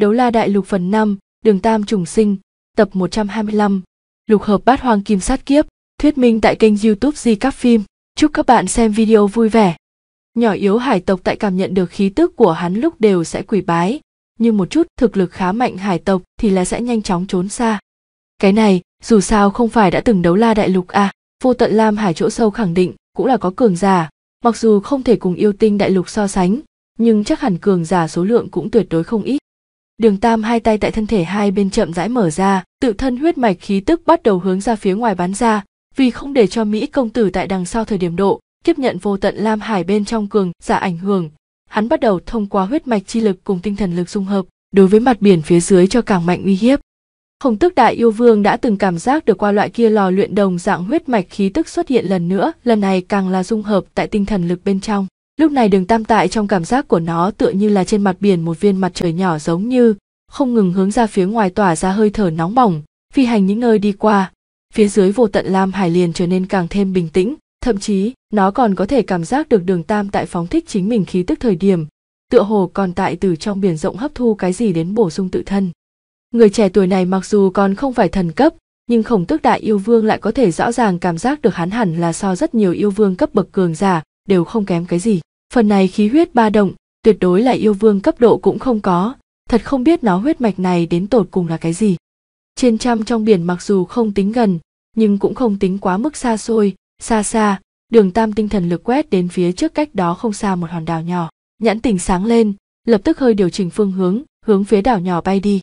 Đấu La Đại Lục phần 5, Đường Tam Trùng Sinh, tập 125, Lục Hợp Bát Hoang Kim Sát Kiếp, thuyết minh tại kênh youtube Di Cắp Phim. Chúc các bạn xem video vui vẻ. Nhỏ yếu hải tộc tại cảm nhận được khí tức của hắn lúc đều sẽ quỷ bái, nhưng một chút thực lực khá mạnh hải tộc thì là sẽ nhanh chóng trốn xa. Cái này, dù sao không phải đã từng đấu la đại lục à, vô tận lam hải chỗ sâu khẳng định cũng là có cường giả, mặc dù không thể cùng yêu tinh đại lục so sánh, nhưng chắc hẳn cường giả số lượng cũng tuyệt đối không ít đường tam hai tay tại thân thể hai bên chậm rãi mở ra tự thân huyết mạch khí tức bắt đầu hướng ra phía ngoài bắn ra vì không để cho mỹ công tử tại đằng sau thời điểm độ tiếp nhận vô tận lam hải bên trong cường giả ảnh hưởng hắn bắt đầu thông qua huyết mạch chi lực cùng tinh thần lực dung hợp đối với mặt biển phía dưới cho càng mạnh uy hiếp Hồng Tức Đại Yêu Vương đã từng cảm giác được qua loại kia lò luyện đồng dạng huyết mạch khí tức xuất hiện lần nữa, lần này càng là dung hợp tại tinh thần lực bên trong. Lúc này đường tam tại trong cảm giác của nó tựa như là trên mặt biển một viên mặt trời nhỏ giống như, không ngừng hướng ra phía ngoài tỏa ra hơi thở nóng bỏng, phi hành những nơi đi qua. Phía dưới vô tận lam hải liền trở nên càng thêm bình tĩnh, thậm chí nó còn có thể cảm giác được đường tam tại phóng thích chính mình khí tức thời điểm, tựa hồ còn tại từ trong biển rộng hấp thu cái gì đến bổ sung tự thân. Người trẻ tuổi này mặc dù còn không phải thần cấp, nhưng khổng tước đại yêu vương lại có thể rõ ràng cảm giác được hắn hẳn là so rất nhiều yêu vương cấp bậc cường giả, đều không kém cái gì phần này khí huyết ba động tuyệt đối là yêu vương cấp độ cũng không có thật không biết nó huyết mạch này đến tột cùng là cái gì trên trăm trong biển mặc dù không tính gần nhưng cũng không tính quá mức xa xôi xa xa đường tam tinh thần lực quét đến phía trước cách đó không xa một hòn đảo nhỏ nhãn tình sáng lên lập tức hơi điều chỉnh phương hướng hướng phía đảo nhỏ bay đi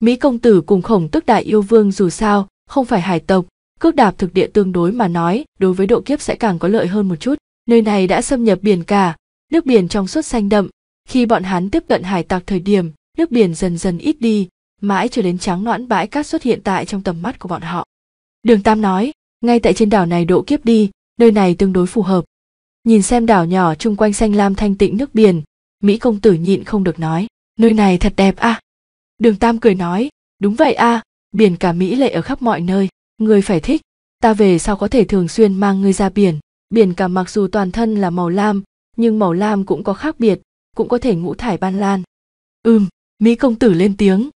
mỹ công tử cùng khổng tức đại yêu vương dù sao không phải hải tộc cước đạp thực địa tương đối mà nói đối với độ kiếp sẽ càng có lợi hơn một chút nơi này đã xâm nhập biển cả nước biển trong suốt xanh đậm khi bọn hắn tiếp cận hải tặc thời điểm nước biển dần dần ít đi mãi cho đến trắng noãn bãi cát xuất hiện tại trong tầm mắt của bọn họ đường tam nói ngay tại trên đảo này độ kiếp đi nơi này tương đối phù hợp nhìn xem đảo nhỏ chung quanh xanh lam thanh tịnh nước biển mỹ công tử nhịn không được nói nơi này thật đẹp a à? đường tam cười nói đúng vậy a à, biển cả mỹ lệ ở khắp mọi nơi người phải thích ta về sau có thể thường xuyên mang ngươi ra biển biển cả mặc dù toàn thân là màu lam nhưng màu lam cũng có khác biệt cũng có thể ngũ thải ban lan ừm mỹ công tử lên tiếng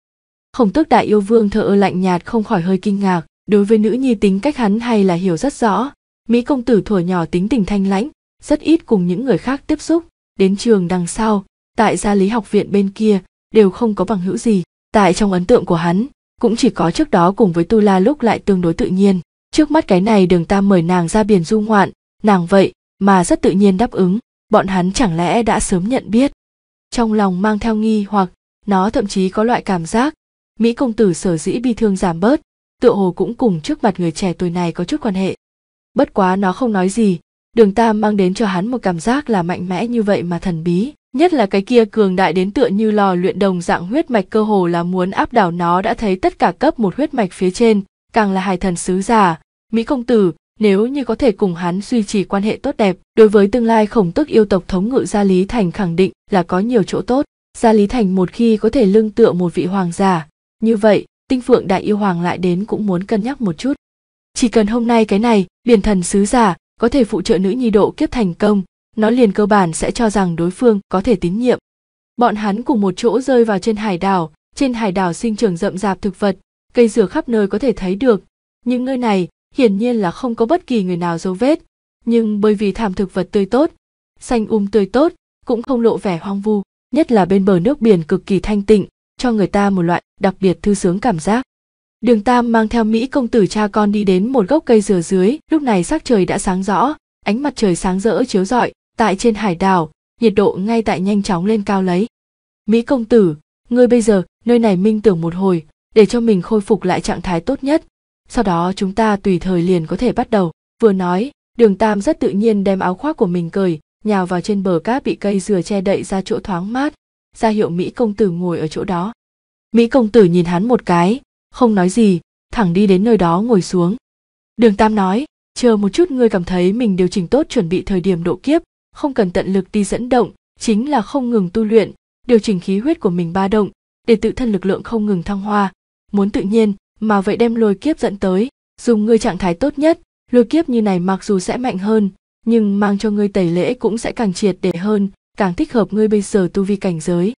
khổng tước đại yêu vương thợ ơ lạnh nhạt không khỏi hơi kinh ngạc đối với nữ nhi tính cách hắn hay là hiểu rất rõ mỹ công tử thuở nhỏ tính tình thanh lãnh rất ít cùng những người khác tiếp xúc đến trường đằng sau tại gia lý học viện bên kia đều không có bằng hữu gì tại trong ấn tượng của hắn cũng chỉ có trước đó cùng với tu la lúc lại tương đối tự nhiên trước mắt cái này đường ta mời nàng ra biển du ngoạn nàng vậy mà rất tự nhiên đáp ứng bọn hắn chẳng lẽ đã sớm nhận biết trong lòng mang theo nghi hoặc nó thậm chí có loại cảm giác mỹ công tử sở dĩ bi thương giảm bớt tựa hồ cũng cùng trước mặt người trẻ tuổi này có chút quan hệ bất quá nó không nói gì đường tam mang đến cho hắn một cảm giác là mạnh mẽ như vậy mà thần bí nhất là cái kia cường đại đến tựa như lò luyện đồng dạng huyết mạch cơ hồ là muốn áp đảo nó đã thấy tất cả cấp một huyết mạch phía trên càng là hài thần sứ giả mỹ công tử nếu như có thể cùng hắn duy trì quan hệ tốt đẹp đối với tương lai khổng tức yêu tộc thống ngự gia lý thành khẳng định là có nhiều chỗ tốt gia lý thành một khi có thể lưng tựa một vị hoàng giả như vậy tinh phượng đại yêu hoàng lại đến cũng muốn cân nhắc một chút chỉ cần hôm nay cái này biển thần sứ giả có thể phụ trợ nữ nhi độ kiếp thành công nó liền cơ bản sẽ cho rằng đối phương có thể tín nhiệm bọn hắn cùng một chỗ rơi vào trên hải đảo trên hải đảo sinh trưởng rậm rạp thực vật cây dừa khắp nơi có thể thấy được những nơi này hiển nhiên là không có bất kỳ người nào dấu vết nhưng bởi vì thảm thực vật tươi tốt xanh um tươi tốt cũng không lộ vẻ hoang vu nhất là bên bờ nước biển cực kỳ thanh tịnh cho người ta một loại đặc biệt thư sướng cảm giác đường tam mang theo mỹ công tử cha con đi đến một gốc cây dừa dưới lúc này sắc trời đã sáng rõ ánh mặt trời sáng rỡ chiếu rọi tại trên hải đảo nhiệt độ ngay tại nhanh chóng lên cao lấy mỹ công tử ngươi bây giờ nơi này minh tưởng một hồi để cho mình khôi phục lại trạng thái tốt nhất sau đó chúng ta tùy thời liền có thể bắt đầu vừa nói đường tam rất tự nhiên đem áo khoác của mình cởi nhào vào trên bờ cát bị cây dừa che đậy ra chỗ thoáng mát ra hiệu mỹ công tử ngồi ở chỗ đó mỹ công tử nhìn hắn một cái không nói gì thẳng đi đến nơi đó ngồi xuống đường tam nói chờ một chút ngươi cảm thấy mình điều chỉnh tốt chuẩn bị thời điểm độ kiếp không cần tận lực đi dẫn động chính là không ngừng tu luyện điều chỉnh khí huyết của mình ba động để tự thân lực lượng không ngừng thăng hoa muốn tự nhiên mà vậy đem lôi kiếp dẫn tới dùng ngươi trạng thái tốt nhất lôi kiếp như này mặc dù sẽ mạnh hơn nhưng mang cho ngươi tẩy lễ cũng sẽ càng triệt để hơn càng thích hợp ngươi bây giờ tu vi cảnh giới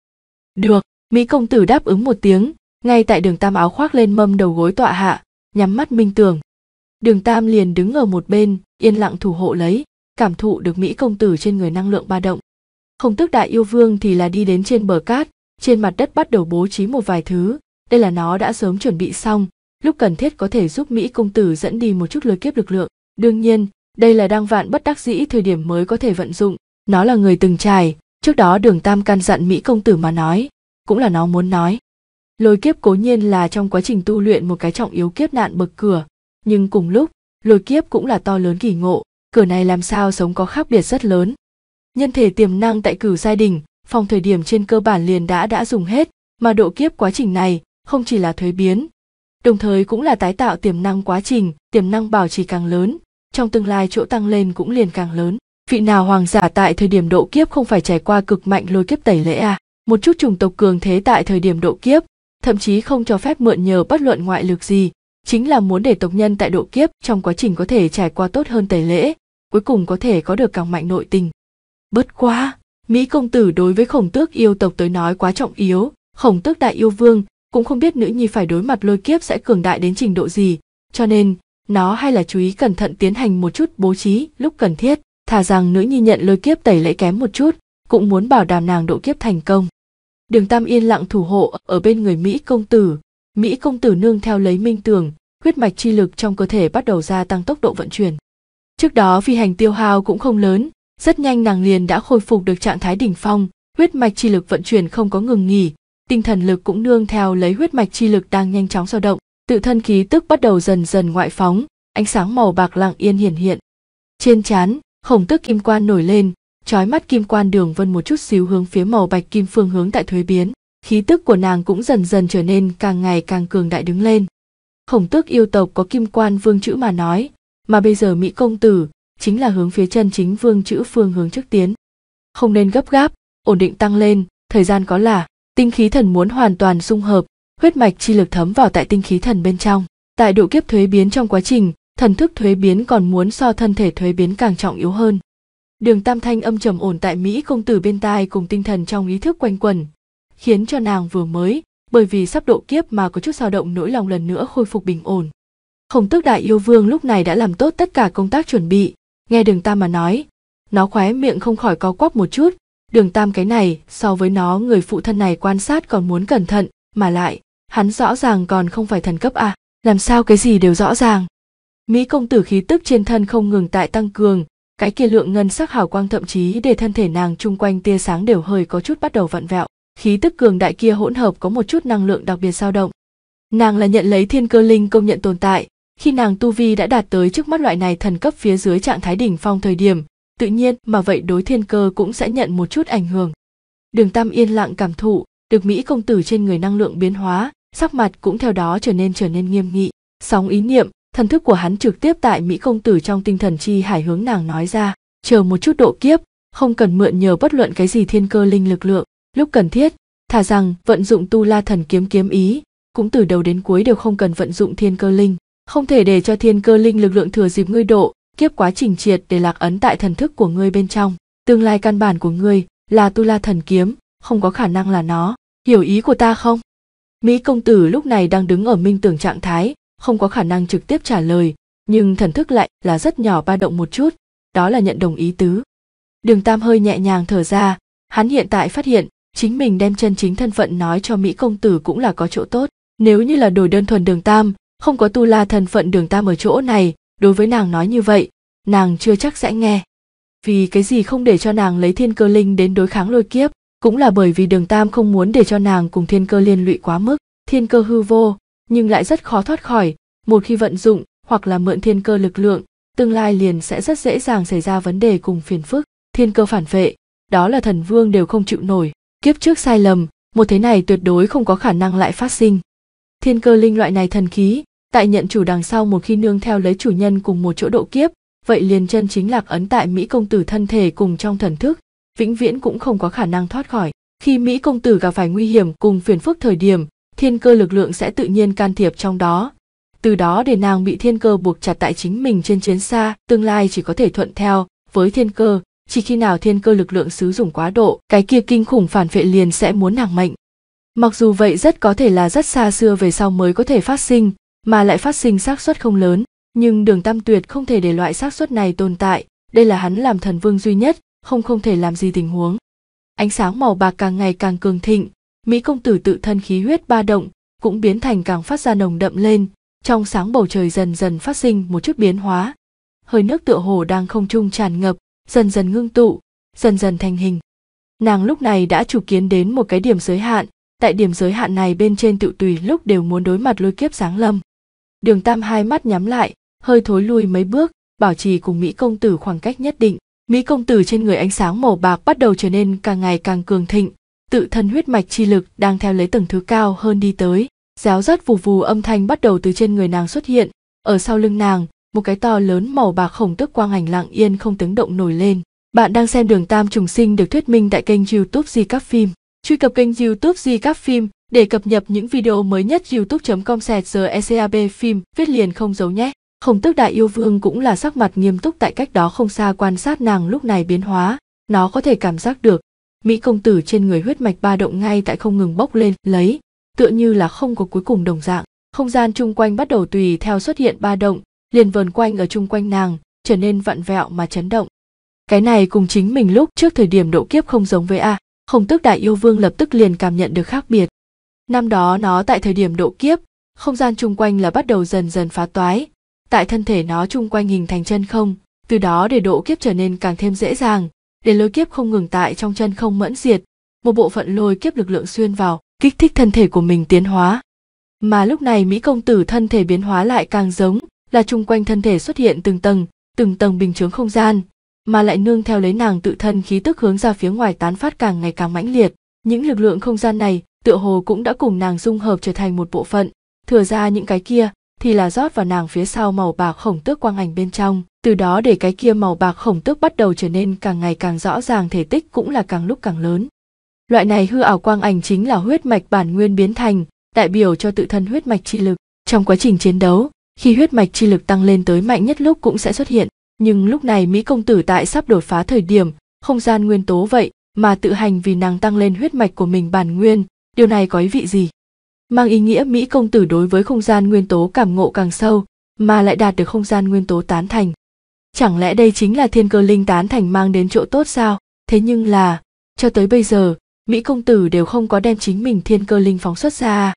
được mỹ công tử đáp ứng một tiếng ngay tại đường tam áo khoác lên mâm đầu gối tọa hạ nhắm mắt minh tưởng đường tam liền đứng ở một bên yên lặng thủ hộ lấy cảm thụ được mỹ công tử trên người năng lượng ba động không tức đại yêu vương thì là đi đến trên bờ cát trên mặt đất bắt đầu bố trí một vài thứ đây là nó đã sớm chuẩn bị xong lúc cần thiết có thể giúp mỹ công tử dẫn đi một chút lôi kiếp lực lượng đương nhiên đây là đang vạn bất đắc dĩ thời điểm mới có thể vận dụng nó là người từng trải trước đó đường tam căn dặn mỹ công tử mà nói cũng là nó muốn nói lôi kiếp cố nhiên là trong quá trình tu luyện một cái trọng yếu kiếp nạn bậc cửa nhưng cùng lúc lôi kiếp cũng là to lớn kỳ ngộ cửa này làm sao sống có khác biệt rất lớn nhân thể tiềm năng tại cửu gia đình phòng thời điểm trên cơ bản liền đã đã dùng hết mà độ kiếp quá trình này không chỉ là thuế biến đồng thời cũng là tái tạo tiềm năng quá trình tiềm năng bảo trì càng lớn trong tương lai chỗ tăng lên cũng liền càng lớn vị nào hoàng giả tại thời điểm độ kiếp không phải trải qua cực mạnh lôi kiếp tẩy lễ à một chút chủng tộc cường thế tại thời điểm độ kiếp thậm chí không cho phép mượn nhờ bất luận ngoại lực gì chính là muốn để tộc nhân tại độ kiếp trong quá trình có thể trải qua tốt hơn tẩy lễ cuối cùng có thể có được càng mạnh nội tình bất quá mỹ công tử đối với khổng tước yêu tộc tới nói quá trọng yếu khổng tước đại yêu vương cũng không biết nữ nhi phải đối mặt lôi kiếp sẽ cường đại đến trình độ gì, cho nên nó hay là chú ý cẩn thận tiến hành một chút bố trí lúc cần thiết, thà rằng nữ nhi nhận lôi kiếp tẩy lễ kém một chút, cũng muốn bảo đảm nàng độ kiếp thành công. Đường Tam yên lặng thủ hộ ở bên người Mỹ công tử, Mỹ công tử nương theo lấy minh tường, huyết mạch chi lực trong cơ thể bắt đầu gia tăng tốc độ vận chuyển. Trước đó phi hành tiêu hao cũng không lớn, rất nhanh nàng liền đã khôi phục được trạng thái đỉnh phong, huyết mạch chi lực vận chuyển không có ngừng nghỉ, tinh thần lực cũng nương theo lấy huyết mạch chi lực đang nhanh chóng dao động tự thân khí tức bắt đầu dần dần ngoại phóng ánh sáng màu bạc lặng yên hiển hiện trên trán khổng tức kim quan nổi lên trói mắt kim quan đường vân một chút xíu hướng phía màu bạch kim phương hướng tại thuế biến khí tức của nàng cũng dần dần trở nên càng ngày càng cường đại đứng lên khổng tức yêu tộc có kim quan vương chữ mà nói mà bây giờ mỹ công tử chính là hướng phía chân chính vương chữ phương hướng trước tiến không nên gấp gáp ổn định tăng lên thời gian có là tinh khí thần muốn hoàn toàn dung hợp huyết mạch chi lực thấm vào tại tinh khí thần bên trong tại độ kiếp thuế biến trong quá trình thần thức thuế biến còn muốn so thân thể thuế biến càng trọng yếu hơn đường tam thanh âm trầm ổn tại mỹ công tử bên tai cùng tinh thần trong ý thức quanh quẩn khiến cho nàng vừa mới bởi vì sắp độ kiếp mà có chút dao động nỗi lòng lần nữa khôi phục bình ổn khổng tước đại yêu vương lúc này đã làm tốt tất cả công tác chuẩn bị nghe đường tam mà nói nó khóe miệng không khỏi có quắp một chút Đường Tam cái này, so với nó người phụ thân này quan sát còn muốn cẩn thận, mà lại, hắn rõ ràng còn không phải thần cấp à, làm sao cái gì đều rõ ràng. Mỹ công tử khí tức trên thân không ngừng tại tăng cường, cái kia lượng ngân sắc hào quang thậm chí để thân thể nàng chung quanh tia sáng đều hơi có chút bắt đầu vặn vẹo, khí tức cường đại kia hỗn hợp có một chút năng lượng đặc biệt dao động. Nàng là nhận lấy thiên cơ linh công nhận tồn tại, khi nàng tu vi đã đạt tới trước mắt loại này thần cấp phía dưới trạng thái đỉnh phong thời điểm, tự nhiên mà vậy đối thiên cơ cũng sẽ nhận một chút ảnh hưởng. Đường Tam yên lặng cảm thụ, được Mỹ công tử trên người năng lượng biến hóa, sắc mặt cũng theo đó trở nên trở nên nghiêm nghị. Sóng ý niệm, thần thức của hắn trực tiếp tại Mỹ công tử trong tinh thần chi hải hướng nàng nói ra, chờ một chút độ kiếp, không cần mượn nhờ bất luận cái gì thiên cơ linh lực lượng, lúc cần thiết, thà rằng vận dụng tu la thần kiếm kiếm ý, cũng từ đầu đến cuối đều không cần vận dụng thiên cơ linh, không thể để cho thiên cơ linh lực lượng thừa dịp ngươi độ, kiếp quá trình triệt để lạc ấn tại thần thức của ngươi bên trong tương lai căn bản của ngươi là tu la thần kiếm không có khả năng là nó hiểu ý của ta không mỹ công tử lúc này đang đứng ở minh tưởng trạng thái không có khả năng trực tiếp trả lời nhưng thần thức lại là rất nhỏ ba động một chút đó là nhận đồng ý tứ đường tam hơi nhẹ nhàng thở ra hắn hiện tại phát hiện chính mình đem chân chính thân phận nói cho mỹ công tử cũng là có chỗ tốt nếu như là đổi đơn thuần đường tam không có tu la thân phận đường tam ở chỗ này đối với nàng nói như vậy nàng chưa chắc sẽ nghe vì cái gì không để cho nàng lấy thiên cơ linh đến đối kháng lôi kiếp cũng là bởi vì đường tam không muốn để cho nàng cùng thiên cơ liên lụy quá mức thiên cơ hư vô nhưng lại rất khó thoát khỏi một khi vận dụng hoặc là mượn thiên cơ lực lượng tương lai liền sẽ rất dễ dàng xảy ra vấn đề cùng phiền phức thiên cơ phản vệ đó là thần vương đều không chịu nổi kiếp trước sai lầm một thế này tuyệt đối không có khả năng lại phát sinh thiên cơ linh loại này thần khí tại nhận chủ đằng sau một khi nương theo lấy chủ nhân cùng một chỗ độ kiếp vậy liền chân chính lạc ấn tại mỹ công tử thân thể cùng trong thần thức vĩnh viễn cũng không có khả năng thoát khỏi khi mỹ công tử gặp phải nguy hiểm cùng phiền phức thời điểm thiên cơ lực lượng sẽ tự nhiên can thiệp trong đó từ đó để nàng bị thiên cơ buộc chặt tại chính mình trên chiến xa tương lai chỉ có thể thuận theo với thiên cơ chỉ khi nào thiên cơ lực lượng sử dụng quá độ cái kia kinh khủng phản vệ liền sẽ muốn nàng mệnh mặc dù vậy rất có thể là rất xa xưa về sau mới có thể phát sinh mà lại phát sinh xác suất không lớn nhưng đường tam tuyệt không thể để loại xác suất này tồn tại đây là hắn làm thần vương duy nhất không không thể làm gì tình huống ánh sáng màu bạc càng ngày càng cường thịnh mỹ công tử tự thân khí huyết ba động cũng biến thành càng phát ra nồng đậm lên trong sáng bầu trời dần dần phát sinh một chút biến hóa hơi nước tựa hồ đang không trung tràn ngập dần dần ngưng tụ dần dần thành hình nàng lúc này đã chủ kiến đến một cái điểm giới hạn tại điểm giới hạn này bên trên tự tùy lúc đều muốn đối mặt lôi kiếp sáng lâm đường tam hai mắt nhắm lại hơi thối lui mấy bước bảo trì cùng mỹ công tử khoảng cách nhất định mỹ công tử trên người ánh sáng màu bạc bắt đầu trở nên càng ngày càng cường thịnh tự thân huyết mạch chi lực đang theo lấy tầng thứ cao hơn đi tới réo rắt vù vù âm thanh bắt đầu từ trên người nàng xuất hiện ở sau lưng nàng một cái to lớn màu bạc khổng tức quang ảnh lặng yên không tiếng động nổi lên bạn đang xem đường tam trùng sinh được thuyết minh tại kênh youtube di các phim truy cập kênh youtube di các phim để cập nhật những video mới nhất youtube.com sẹt giờ ECAB phim viết liền không giấu nhé. Khổng tước đại yêu vương cũng là sắc mặt nghiêm túc tại cách đó không xa quan sát nàng lúc này biến hóa. Nó có thể cảm giác được. Mỹ công tử trên người huyết mạch ba động ngay tại không ngừng bốc lên, lấy. Tựa như là không có cuối cùng đồng dạng. Không gian chung quanh bắt đầu tùy theo xuất hiện ba động, liền vờn quanh ở chung quanh nàng, trở nên vặn vẹo mà chấn động. Cái này cùng chính mình lúc trước thời điểm độ kiếp không giống với A. Khổng tước đại yêu vương lập tức liền cảm nhận được khác biệt Năm đó nó tại thời điểm độ kiếp, không gian chung quanh là bắt đầu dần dần phá toái, tại thân thể nó chung quanh hình thành chân không, từ đó để độ kiếp trở nên càng thêm dễ dàng, để lôi kiếp không ngừng tại trong chân không mẫn diệt, một bộ phận lôi kiếp lực lượng xuyên vào, kích thích thân thể của mình tiến hóa. Mà lúc này Mỹ công tử thân thể biến hóa lại càng giống, là chung quanh thân thể xuất hiện từng tầng, từng tầng bình chướng không gian, mà lại nương theo lấy nàng tự thân khí tức hướng ra phía ngoài tán phát càng ngày càng mãnh liệt. Những lực lượng không gian này tựa hồ cũng đã cùng nàng dung hợp trở thành một bộ phận thừa ra những cái kia thì là rót vào nàng phía sau màu bạc khổng tước quang ảnh bên trong từ đó để cái kia màu bạc khổng tước bắt đầu trở nên càng ngày càng rõ ràng thể tích cũng là càng lúc càng lớn loại này hư ảo quang ảnh chính là huyết mạch bản nguyên biến thành đại biểu cho tự thân huyết mạch chi lực trong quá trình chiến đấu khi huyết mạch chi lực tăng lên tới mạnh nhất lúc cũng sẽ xuất hiện nhưng lúc này mỹ công tử tại sắp đột phá thời điểm không gian nguyên tố vậy mà tự hành vì nàng tăng lên huyết mạch của mình bản nguyên điều này có ý vị gì mang ý nghĩa mỹ công tử đối với không gian nguyên tố cảm ngộ càng sâu mà lại đạt được không gian nguyên tố tán thành chẳng lẽ đây chính là thiên cơ linh tán thành mang đến chỗ tốt sao thế nhưng là cho tới bây giờ mỹ công tử đều không có đem chính mình thiên cơ linh phóng xuất ra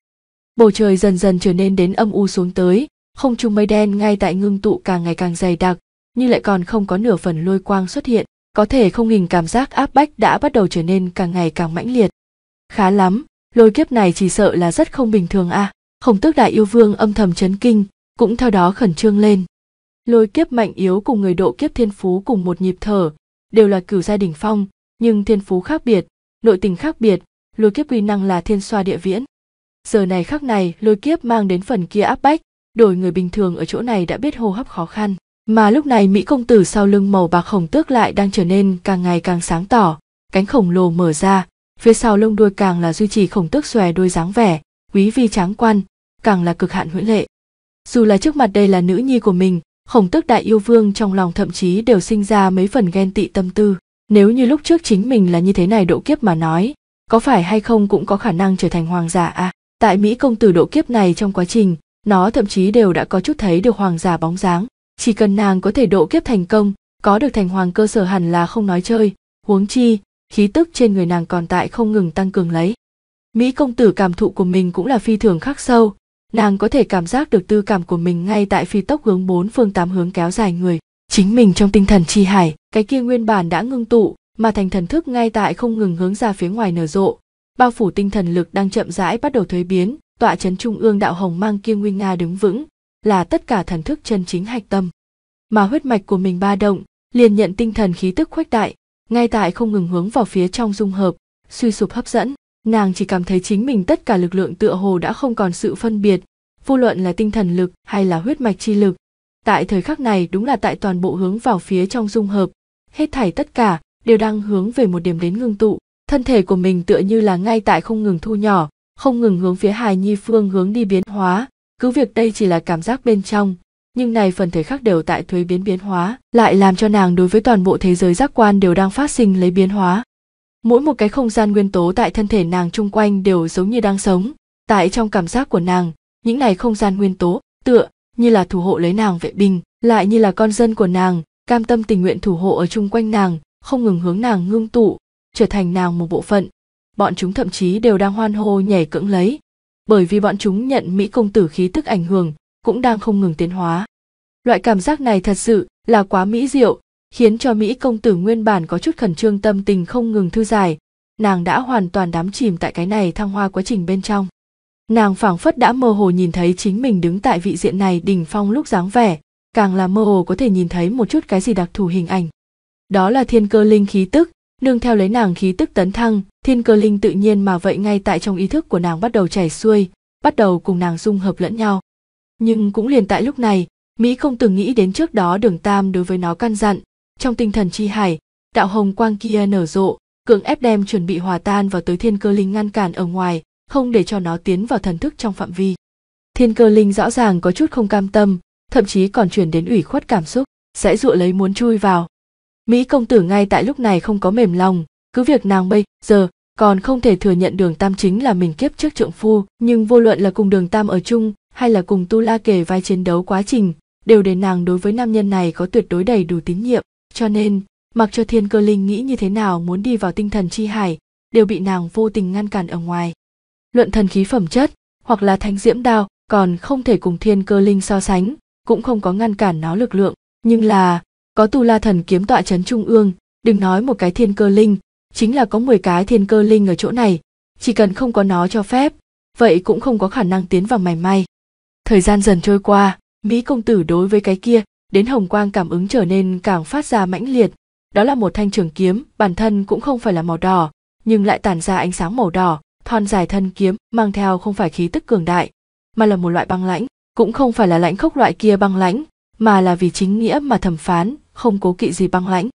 bầu trời dần dần trở nên đến âm u xuống tới không trung mây đen ngay tại ngưng tụ càng ngày càng dày đặc nhưng lại còn không có nửa phần lôi quang xuất hiện có thể không hình cảm giác áp bách đã bắt đầu trở nên càng ngày càng mãnh liệt khá lắm lôi kiếp này chỉ sợ là rất không bình thường a à. khổng tước đại yêu vương âm thầm chấn kinh cũng theo đó khẩn trương lên lôi kiếp mạnh yếu cùng người độ kiếp thiên phú cùng một nhịp thở đều là cửu gia đỉnh phong nhưng thiên phú khác biệt nội tình khác biệt lôi kiếp uy năng là thiên xoa địa viễn giờ này khắc này lôi kiếp mang đến phần kia áp bách đổi người bình thường ở chỗ này đã biết hô hấp khó khăn mà lúc này mỹ công tử sau lưng màu bạc khổng tước lại đang trở nên càng ngày càng sáng tỏ cánh khổng lồ mở ra phía sau lông đuôi càng là duy trì khổng tước xòe đuôi dáng vẻ quý vi tráng quan càng là cực hạn huyễn lệ dù là trước mặt đây là nữ nhi của mình khổng tước đại yêu vương trong lòng thậm chí đều sinh ra mấy phần ghen tị tâm tư nếu như lúc trước chính mình là như thế này độ kiếp mà nói có phải hay không cũng có khả năng trở thành hoàng giả à tại mỹ công tử độ kiếp này trong quá trình nó thậm chí đều đã có chút thấy được hoàng giả bóng dáng chỉ cần nàng có thể độ kiếp thành công có được thành hoàng cơ sở hẳn là không nói chơi huống chi khí tức trên người nàng còn tại không ngừng tăng cường lấy mỹ công tử cảm thụ của mình cũng là phi thường khắc sâu nàng có thể cảm giác được tư cảm của mình ngay tại phi tốc hướng bốn phương tám hướng kéo dài người chính mình trong tinh thần chi hải cái kia nguyên bản đã ngưng tụ mà thành thần thức ngay tại không ngừng hướng ra phía ngoài nở rộ bao phủ tinh thần lực đang chậm rãi bắt đầu thuế biến tọa chấn trung ương đạo hồng mang kia nguyên nga đứng vững là tất cả thần thức chân chính hạch tâm mà huyết mạch của mình ba động liền nhận tinh thần khí tức khuếch đại ngay tại không ngừng hướng vào phía trong dung hợp suy sụp hấp dẫn nàng chỉ cảm thấy chính mình tất cả lực lượng tựa hồ đã không còn sự phân biệt vô luận là tinh thần lực hay là huyết mạch chi lực tại thời khắc này đúng là tại toàn bộ hướng vào phía trong dung hợp hết thảy tất cả đều đang hướng về một điểm đến ngưng tụ thân thể của mình tựa như là ngay tại không ngừng thu nhỏ không ngừng hướng phía hài nhi phương hướng đi biến hóa cứ việc đây chỉ là cảm giác bên trong nhưng này phần thể khác đều tại thuế biến biến hóa lại làm cho nàng đối với toàn bộ thế giới giác quan đều đang phát sinh lấy biến hóa mỗi một cái không gian nguyên tố tại thân thể nàng chung quanh đều giống như đang sống tại trong cảm giác của nàng những này không gian nguyên tố tựa như là thủ hộ lấy nàng vệ binh lại như là con dân của nàng cam tâm tình nguyện thủ hộ ở chung quanh nàng không ngừng hướng nàng ngưng tụ trở thành nàng một bộ phận bọn chúng thậm chí đều đang hoan hô nhảy cưỡng lấy bởi vì bọn chúng nhận mỹ công tử khí tức ảnh hưởng cũng đang không ngừng tiến hóa. Loại cảm giác này thật sự là quá mỹ diệu, khiến cho Mỹ công tử nguyên bản có chút khẩn trương tâm tình không ngừng thư giải, nàng đã hoàn toàn đắm chìm tại cái này thăng hoa quá trình bên trong. Nàng phảng phất đã mơ hồ nhìn thấy chính mình đứng tại vị diện này đỉnh phong lúc dáng vẻ, càng là mơ hồ có thể nhìn thấy một chút cái gì đặc thù hình ảnh. Đó là thiên cơ linh khí tức, nương theo lấy nàng khí tức tấn thăng, thiên cơ linh tự nhiên mà vậy ngay tại trong ý thức của nàng bắt đầu chảy xuôi, bắt đầu cùng nàng dung hợp lẫn nhau nhưng cũng liền tại lúc này mỹ không từng nghĩ đến trước đó đường tam đối với nó căn dặn trong tinh thần chi hải đạo hồng quang kia nở rộ cưỡng ép đem chuẩn bị hòa tan vào tới thiên cơ linh ngăn cản ở ngoài không để cho nó tiến vào thần thức trong phạm vi thiên cơ linh rõ ràng có chút không cam tâm thậm chí còn chuyển đến ủy khuất cảm xúc sẽ dụa lấy muốn chui vào mỹ công tử ngay tại lúc này không có mềm lòng cứ việc nàng bây giờ còn không thể thừa nhận đường tam chính là mình kiếp trước trượng phu nhưng vô luận là cùng đường tam ở chung hay là cùng tu la kể vai chiến đấu quá trình đều để nàng đối với nam nhân này có tuyệt đối đầy đủ tín nhiệm cho nên mặc cho thiên cơ linh nghĩ như thế nào muốn đi vào tinh thần chi hải đều bị nàng vô tình ngăn cản ở ngoài luận thần khí phẩm chất hoặc là thánh diễm đao còn không thể cùng thiên cơ linh so sánh cũng không có ngăn cản nó lực lượng nhưng là có tu la thần kiếm tọa trấn trung ương đừng nói một cái thiên cơ linh chính là có 10 cái thiên cơ linh ở chỗ này chỉ cần không có nó cho phép vậy cũng không có khả năng tiến vào mảy may thời gian dần trôi qua mỹ công tử đối với cái kia đến hồng quang cảm ứng trở nên càng phát ra mãnh liệt đó là một thanh trường kiếm bản thân cũng không phải là màu đỏ nhưng lại tản ra ánh sáng màu đỏ thon dài thân kiếm mang theo không phải khí tức cường đại mà là một loại băng lãnh cũng không phải là lãnh khốc loại kia băng lãnh mà là vì chính nghĩa mà thẩm phán không cố kỵ gì băng lãnh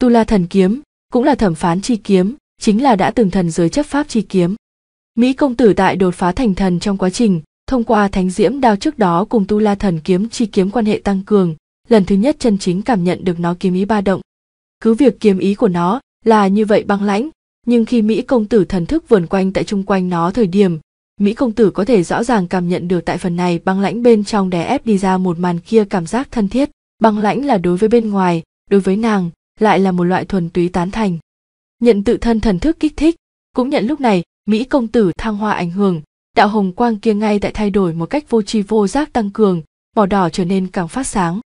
tu la thần kiếm cũng là thẩm phán chi kiếm chính là đã từng thần giới chấp pháp chi kiếm mỹ công tử tại đột phá thành thần trong quá trình Thông qua thánh diễm đao trước đó cùng tu la thần kiếm chi kiếm quan hệ tăng cường, lần thứ nhất chân chính cảm nhận được nó kiếm ý ba động. Cứ việc kiếm ý của nó là như vậy băng lãnh, nhưng khi Mỹ công tử thần thức vườn quanh tại chung quanh nó thời điểm, Mỹ công tử có thể rõ ràng cảm nhận được tại phần này băng lãnh bên trong đè ép đi ra một màn kia cảm giác thân thiết. Băng lãnh là đối với bên ngoài, đối với nàng, lại là một loại thuần túy tán thành. Nhận tự thân thần thức kích thích, cũng nhận lúc này, Mỹ công tử thăng hoa ảnh hưởng, đạo hồng quang kia ngay tại thay đổi một cách vô tri vô giác tăng cường màu đỏ trở nên càng phát sáng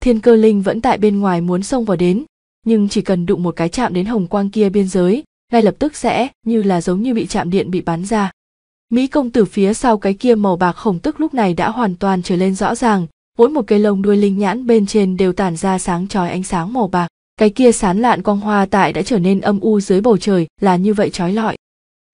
thiên cơ linh vẫn tại bên ngoài muốn xông vào đến nhưng chỉ cần đụng một cái chạm đến hồng quang kia biên giới ngay lập tức sẽ như là giống như bị chạm điện bị bắn ra mỹ công tử phía sau cái kia màu bạc khổng tức lúc này đã hoàn toàn trở lên rõ ràng mỗi một cây lông đuôi linh nhãn bên trên đều tản ra sáng trói ánh sáng màu bạc cái kia sán lạn quang hoa tại đã trở nên âm u dưới bầu trời là như vậy trói lọi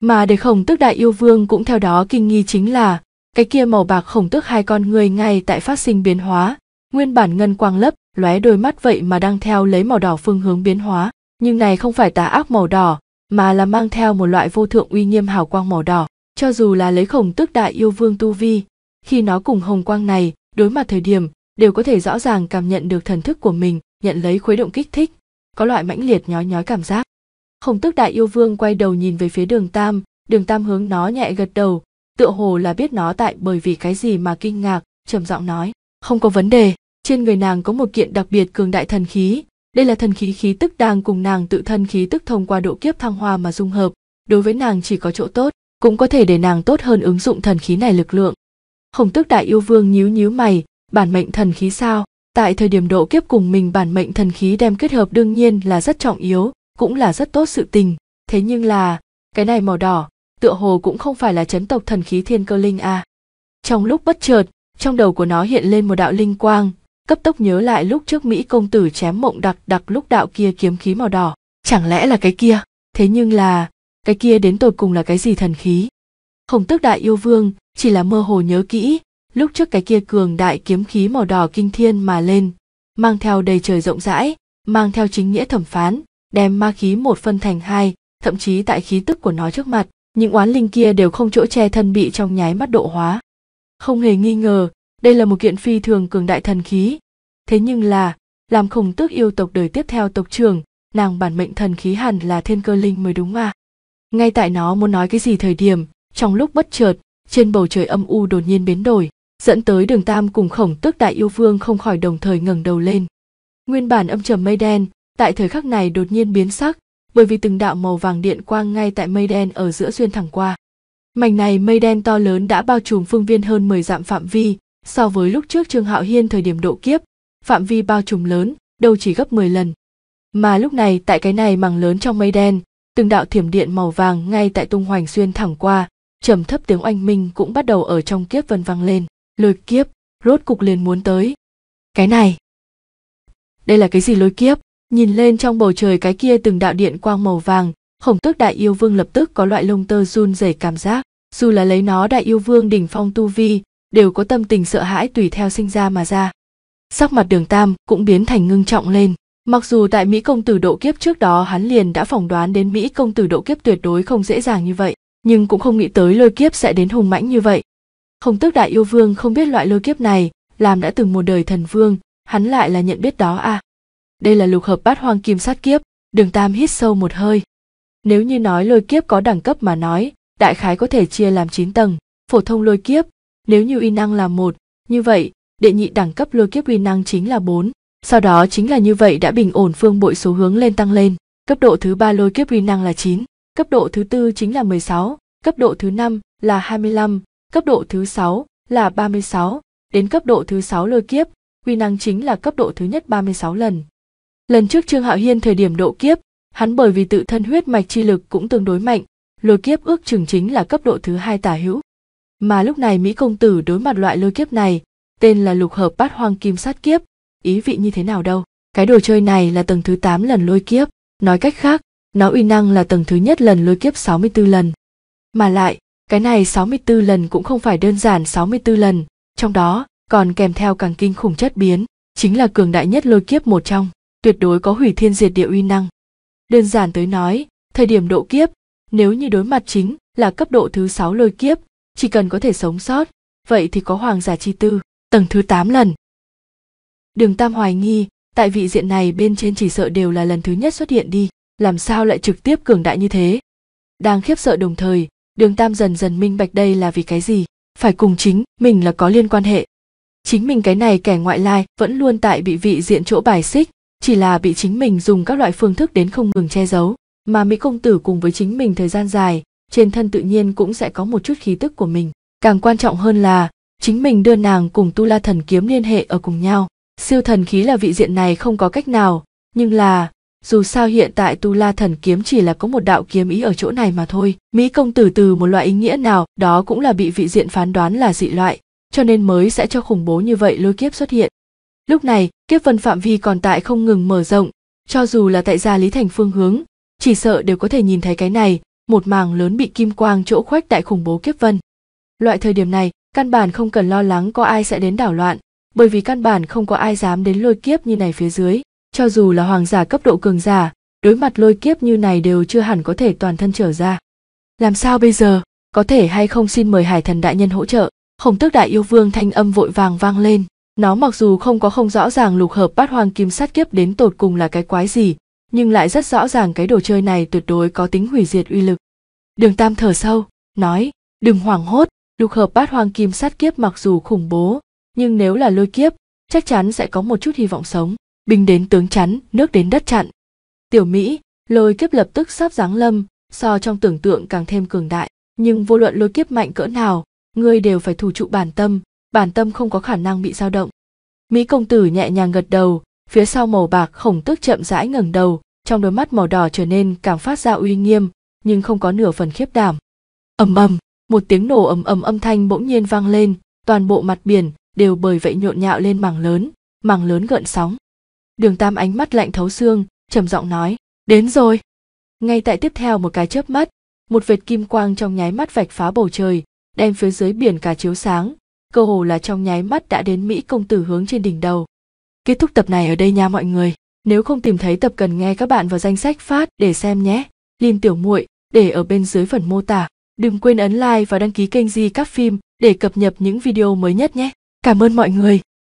mà để khổng tước đại yêu vương cũng theo đó kinh nghi chính là cái kia màu bạc khổng tước hai con người ngay tại phát sinh biến hóa nguyên bản ngân quang lấp lóe đôi mắt vậy mà đang theo lấy màu đỏ phương hướng biến hóa nhưng này không phải tà ác màu đỏ mà là mang theo một loại vô thượng uy nghiêm hào quang màu đỏ cho dù là lấy khổng tước đại yêu vương tu vi khi nó cùng hồng quang này đối mặt thời điểm đều có thể rõ ràng cảm nhận được thần thức của mình nhận lấy khuấy động kích thích có loại mãnh liệt nhói nhói cảm giác Hồng Tước Đại Yêu Vương quay đầu nhìn về phía Đường Tam, Đường Tam hướng nó nhẹ gật đầu, tựa hồ là biết nó tại bởi vì cái gì mà kinh ngạc, trầm giọng nói, "Không có vấn đề, trên người nàng có một kiện đặc biệt cường đại thần khí, đây là thần khí khí tức đang cùng nàng tự thân khí tức thông qua độ kiếp thăng hoa mà dung hợp, đối với nàng chỉ có chỗ tốt, cũng có thể để nàng tốt hơn ứng dụng thần khí này lực lượng." Hồng Tước Đại Yêu Vương nhíu nhíu mày, bản mệnh thần khí sao? Tại thời điểm độ kiếp cùng mình bản mệnh thần khí đem kết hợp đương nhiên là rất trọng yếu, cũng là rất tốt sự tình thế nhưng là cái này màu đỏ tựa hồ cũng không phải là chấn tộc thần khí thiên cơ linh a trong lúc bất chợt trong đầu của nó hiện lên một đạo linh quang cấp tốc nhớ lại lúc trước mỹ công tử chém mộng đặc đặc lúc đạo kia kiếm khí màu đỏ chẳng lẽ là cái kia thế nhưng là cái kia đến tột cùng là cái gì thần khí khổng tước đại yêu vương chỉ là mơ hồ nhớ kỹ lúc trước cái kia cường đại kiếm khí màu đỏ kinh thiên mà lên mang theo đầy trời rộng rãi mang theo chính nghĩa thẩm phán đem ma khí một phân thành hai thậm chí tại khí tức của nó trước mặt những oán linh kia đều không chỗ che thân bị trong nháy mắt độ hóa không hề nghi ngờ đây là một kiện phi thường cường đại thần khí thế nhưng là làm khổng tước yêu tộc đời tiếp theo tộc trưởng nàng bản mệnh thần khí hẳn là thiên cơ linh mới đúng à ngay tại nó muốn nói cái gì thời điểm trong lúc bất chợt trên bầu trời âm u đột nhiên biến đổi dẫn tới đường tam cùng khổng tước đại yêu vương không khỏi đồng thời ngẩng đầu lên nguyên bản âm trầm mây đen tại thời khắc này đột nhiên biến sắc bởi vì từng đạo màu vàng điện quang ngay tại mây đen ở giữa xuyên thẳng qua mảnh này mây đen to lớn đã bao trùm phương viên hơn 10 dặm phạm vi so với lúc trước trương hạo hiên thời điểm độ kiếp phạm vi bao trùm lớn đâu chỉ gấp 10 lần mà lúc này tại cái này màng lớn trong mây đen từng đạo thiểm điện màu vàng ngay tại tung hoành xuyên thẳng qua trầm thấp tiếng oanh minh cũng bắt đầu ở trong kiếp vân vang lên lôi kiếp rốt cục liền muốn tới cái này đây là cái gì lôi kiếp nhìn lên trong bầu trời cái kia từng đạo điện quang màu vàng khổng tước đại yêu vương lập tức có loại lông tơ run rẩy cảm giác dù là lấy nó đại yêu vương đỉnh phong tu vi đều có tâm tình sợ hãi tùy theo sinh ra mà ra sắc mặt đường tam cũng biến thành ngưng trọng lên mặc dù tại mỹ công tử độ kiếp trước đó hắn liền đã phỏng đoán đến mỹ công tử độ kiếp tuyệt đối không dễ dàng như vậy nhưng cũng không nghĩ tới lôi kiếp sẽ đến hùng mãnh như vậy khổng tước đại yêu vương không biết loại lôi kiếp này làm đã từng một đời thần vương hắn lại là nhận biết đó à đây là lục hợp bát hoang kim sát kiếp đường tam hít sâu một hơi nếu như nói lôi kiếp có đẳng cấp mà nói đại khái có thể chia làm chín tầng phổ thông lôi kiếp nếu như uy năng là một như vậy đệ nhị đẳng cấp lôi kiếp uy năng chính là bốn sau đó chính là như vậy đã bình ổn phương bội số hướng lên tăng lên cấp độ thứ ba lôi kiếp uy năng là chín cấp độ thứ tư chính là mười sáu cấp độ thứ năm là hai mươi 25, cấp độ thứ sáu là ba mươi sáu đến cấp độ thứ sáu lôi kiếp, uy năng chính là cấp độ thứ nhất ba mươi sáu lần, Lần trước Trương Hạo Hiên thời điểm độ kiếp, hắn bởi vì tự thân huyết mạch chi lực cũng tương đối mạnh, lôi kiếp ước chừng chính là cấp độ thứ hai tả hữu. Mà lúc này Mỹ công tử đối mặt loại lôi kiếp này, tên là lục hợp bát hoang kim sát kiếp, ý vị như thế nào đâu. Cái đồ chơi này là tầng thứ tám lần lôi kiếp, nói cách khác, nó uy năng là tầng thứ nhất lần lôi kiếp 64 lần. Mà lại, cái này 64 lần cũng không phải đơn giản 64 lần, trong đó còn kèm theo càng kinh khủng chất biến, chính là cường đại nhất lôi kiếp một trong tuyệt đối có hủy thiên diệt địa uy năng. Đơn giản tới nói, thời điểm độ kiếp, nếu như đối mặt chính là cấp độ thứ 6 lôi kiếp, chỉ cần có thể sống sót, vậy thì có hoàng giả chi tư, tầng thứ 8 lần. Đường Tam hoài nghi, tại vị diện này bên trên chỉ sợ đều là lần thứ nhất xuất hiện đi, làm sao lại trực tiếp cường đại như thế? Đang khiếp sợ đồng thời, Đường Tam dần dần minh bạch đây là vì cái gì, phải cùng chính mình là có liên quan hệ. Chính mình cái này kẻ ngoại lai vẫn luôn tại bị vị diện chỗ bài xích, chỉ là bị chính mình dùng các loại phương thức đến không ngừng che giấu mà mỹ công tử cùng với chính mình thời gian dài trên thân tự nhiên cũng sẽ có một chút khí tức của mình càng quan trọng hơn là chính mình đưa nàng cùng tu la thần kiếm liên hệ ở cùng nhau siêu thần khí là vị diện này không có cách nào nhưng là dù sao hiện tại tu la thần kiếm chỉ là có một đạo kiếm ý ở chỗ này mà thôi mỹ công tử từ một loại ý nghĩa nào đó cũng là bị vị diện phán đoán là dị loại cho nên mới sẽ cho khủng bố như vậy lôi kiếp xuất hiện lúc này kiếp vân phạm vi còn tại không ngừng mở rộng cho dù là tại gia lý thành phương hướng chỉ sợ đều có thể nhìn thấy cái này một màng lớn bị kim quang chỗ khoách đại khủng bố kiếp vân loại thời điểm này căn bản không cần lo lắng có ai sẽ đến đảo loạn bởi vì căn bản không có ai dám đến lôi kiếp như này phía dưới cho dù là hoàng giả cấp độ cường giả đối mặt lôi kiếp như này đều chưa hẳn có thể toàn thân trở ra làm sao bây giờ có thể hay không xin mời hải thần đại nhân hỗ trợ khổng tước đại yêu vương thanh âm vội vàng vang lên nó mặc dù không có không rõ ràng lục hợp bát hoang kim sát kiếp đến tột cùng là cái quái gì, nhưng lại rất rõ ràng cái đồ chơi này tuyệt đối có tính hủy diệt uy lực. Đường Tam thở sâu, nói, đừng hoảng hốt, lục hợp bát hoang kim sát kiếp mặc dù khủng bố, nhưng nếu là lôi kiếp, chắc chắn sẽ có một chút hy vọng sống. Binh đến tướng chắn, nước đến đất chặn. Tiểu Mỹ, lôi kiếp lập tức sắp giáng lâm, so trong tưởng tượng càng thêm cường đại, nhưng vô luận lôi kiếp mạnh cỡ nào, ngươi đều phải thủ trụ bản tâm, bản tâm không có khả năng bị dao động mỹ công tử nhẹ nhàng gật đầu phía sau màu bạc khổng tước chậm rãi ngẩng đầu trong đôi mắt màu đỏ trở nên càng phát ra uy nghiêm nhưng không có nửa phần khiếp đảm ầm ầm một tiếng nổ ầm ầm âm thanh bỗng nhiên vang lên toàn bộ mặt biển đều bởi vậy nhộn nhạo lên mảng lớn mảng lớn gợn sóng đường tam ánh mắt lạnh thấu xương trầm giọng nói đến rồi ngay tại tiếp theo một cái chớp mắt một vệt kim quang trong nháy mắt vạch phá bầu trời đem phía dưới biển cả chiếu sáng cơ hồ là trong nháy mắt đã đến Mỹ công tử hướng trên đỉnh đầu. Kết thúc tập này ở đây nha mọi người. Nếu không tìm thấy tập cần nghe các bạn vào danh sách phát để xem nhé. Lim tiểu muội để ở bên dưới phần mô tả. Đừng quên ấn like và đăng ký kênh Di các phim để cập nhật những video mới nhất nhé. Cảm ơn mọi người.